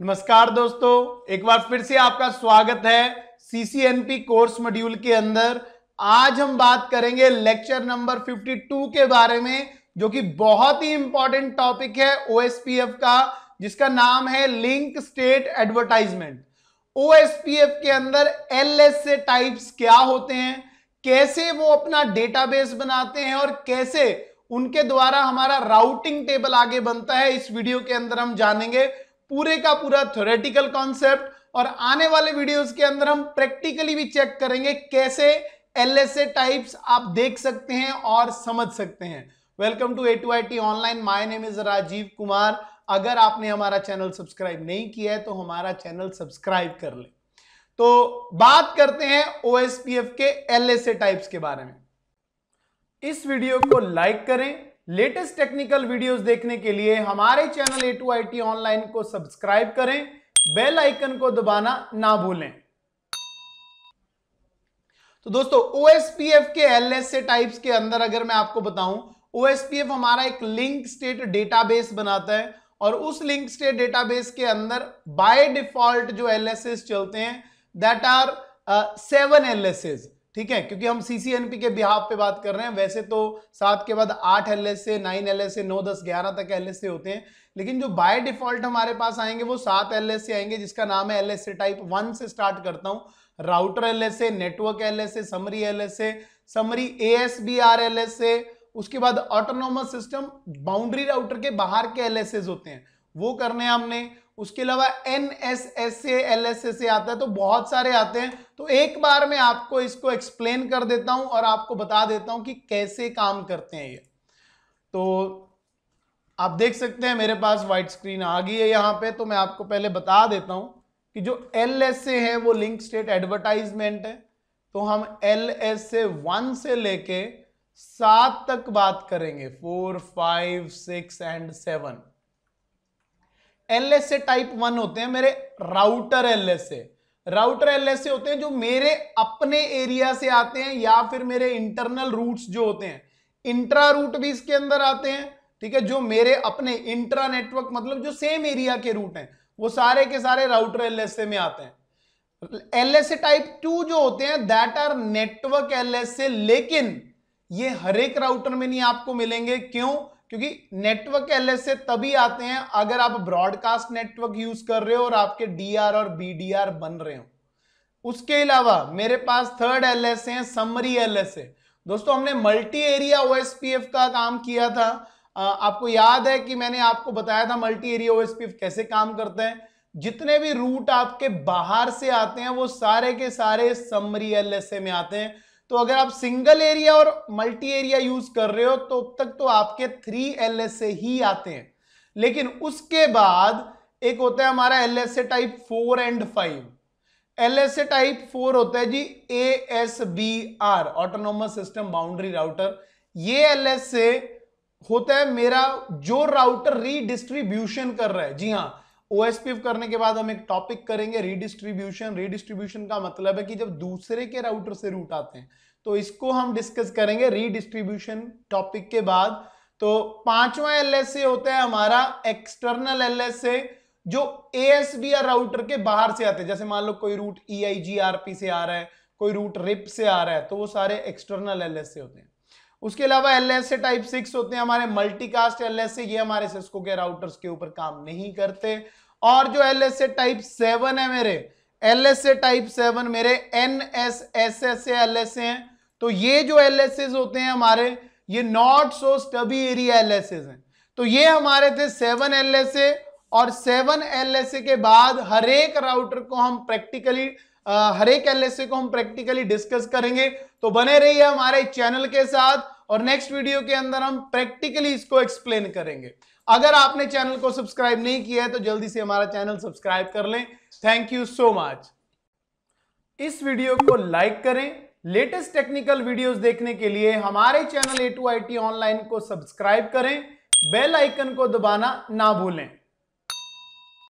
नमस्कार दोस्तों एक बार फिर से आपका स्वागत है सीसीएनपी कोर्स मॉड्यूल के अंदर आज हम बात करेंगे लेक्चर नंबर 52 के बारे में जो कि बहुत ही इंपॉर्टेंट टॉपिक है ओएसपीएफ का जिसका नाम है लिंक स्टेट एडवर्टाइजमेंट ओएसपीएफ के अंदर एलएसए टाइप्स क्या होते हैं कैसे वो अपना डेटाबेस बनाते हैं और कैसे उनके द्वारा हमारा राउटिंग टेबल आगे बनता है इस वीडियो के अंदर हम जानेंगे पूरे का पूरा थोरेटिकल कॉन्सेप्ट और आने वाले वीडियोस के अंदर हम प्रैक्टिकली भी चेक करेंगे कैसे एल टाइप्स आप देख सकते हैं और समझ सकते हैं welcome to A two I T online my name is Rajiv Kumar अगर आपने हमारा चैनल सब्सक्राइब नहीं किया है तो हमारा चैनल सब्सक्राइब कर ले तो बात करते हैं ओ के एल टाइप्स के बारे में इस वीडियो को लाइक करें लेटेस्ट टेक्निकल वीडियोस देखने के लिए हमारे channel A two I online को सब्सक्राइब करें बेल आइकन को दबाना ना भूलें तो दोस्तों ओएसपीएफ के ए टाइप्स के अंदर अगर मैं आपको बताऊं ओएसपीएफ हमारा एक लिंक स्टेट डेटाबेस बनाता है और उस लिंक स्टेट डेटाबेस के अंदर बाय डिफॉल्ट जो एल चलते हैं दैट आर सेवन एस ठीक है क्योंकि हम सीसीएनपी के बिहाव पे बात कर रहे हैं वैसे तो सात के बाद आठ L S A nine L S A नौ दस ग्यारह तक एल एस ए होते हैं लेकिन जो बाय डिफॉल्ट हमारे पास आएंगे वो सात एल एस ए आएंगे जिसका नाम है L S A type one से स्टार्ट करता हूं router L S A network L S A summary L S A summary A S B R L S A उसके बाद ऑटोनोमस सिस्टम बाउंड्री राउटर के बाहर के एल एस होते हैं वो करने हमने उसके अलावा एन एस एस से एल एस एस ए आता है तो बहुत सारे आते हैं तो एक बार मैं आपको इसको एक्सप्लेन कर देता हूं और आपको बता देता हूं कि कैसे काम करते हैं ये तो आप देख सकते हैं मेरे पास वाइट स्क्रीन आ गई है यहां पे तो मैं आपको पहले बता देता हूं कि जो एल एस ए है वो लिंक स्टेट एडवर्टाइजमेंट है तो हम एल एस ए वन से लेके सात तक बात करेंगे four five six and seven L S A type one होते हैं मेरे router L S A router L S A होते हैं जो मेरे अपने एरिया से आते हैं या फिर मेरे इंटरनल रूट जो होते हैं इंट्रा रूट भी इसके अंदर आते हैं ठीक है जो मेरे अपने इंट्रा नेटवर्क मतलब जो सेम एरिया के रूट हैं वो सारे के सारे राउटर एल एस ए में आते हैं L S A type two जो होते हैं that are network L S A लेकिन ये हर एक राउटर में नहीं आपको मिलेंगे क्यों क्योंकि नेटवर्क एल से तभी आते हैं अगर आप ब्रॉडकास्ट नेटवर्क यूज कर रहे हो और आपके डीआर और बीडीआर बन रहे हो उसके अलावा मेरे पास थर्ड एल एस है समरी एल एस दोस्तों हमने मल्टी एरिया ओ का काम किया था आपको याद है कि मैंने आपको बताया था मल्टी एरिया ओ कैसे काम करते हैं जितने भी रूट आपके बाहर से आते हैं वो सारे के सारे समरी एल में आते हैं तो अगर आप सिंगल एरिया और मल्टी एरिया यूज कर रहे हो तो अब तक तो आपके थ्री एल एस ए ही आते हैं लेकिन उसके बाद एक होता है हमारा L S A type four and five L S A type four होता है जी A S B R autonomous system boundary router ये एल एस ए होता है मेरा जो राउटर रीडिस्ट्रीब्यूशन कर रहा है जी हाँ ओएसपीएफ करने के बाद हम एक टॉपिक करेंगे रीडिस्ट्रीब्यूशन रीडिस्ट्रीब्यूशन का मतलब है कि जब दूसरे के राउटर से रूट आते हैं तो इसको हम डिस्कस करेंगे रीडिस्ट्रीब्यूशन टॉपिक के बाद तो पांचवा एल होता है हमारा एक्सटर्नल एल जो आर राउटर के बाहर से आते हैं जैसे मान लो कोई रूट ई e से आ रहा है कोई रूट रिप से आ रहा है तो वो सारे एक्सटर्नल से होते हैं उसके अलावा एल एस टाइप सिक्स होते हैं हमारे मल्टीकास्ट एल एस ये हमारे सिस्को के राउटर्स के ऊपर काम नहीं करते और जो एल एस टाइप सेवन है मेरे एल एस टाइप सेवन मेरे N S S S L S है तो ये जो एल एस एस होते हैं हमारे ये not so stubby area L S S हैं तो ये हमारे थे सेवन एल एस ए और सेवन एल एस ए के बाद हर एक राउटर को हम प्रैक्टिकली हर एक एल एस ए को हम प्रैक्टिकली डिस्कस करेंगे तो बने रहिए हमारे चैनल के साथ और नेक्स्ट वीडियो के अंदर हम प्रैक्टिकली इसको एक्सप्लेन करेंगे अगर आपने चैनल को सब्सक्राइब नहीं किया है तो जल्दी से हमारा चैनल सब्सक्राइब कर लें थैंक यू सो मच इस वीडियो को लाइक करें लेटेस्ट टेक्निकल वीडियोस देखने के लिए हमारे channel A two I T online को सब्सक्राइब करें बेल आइकन को दबाना ना भूलें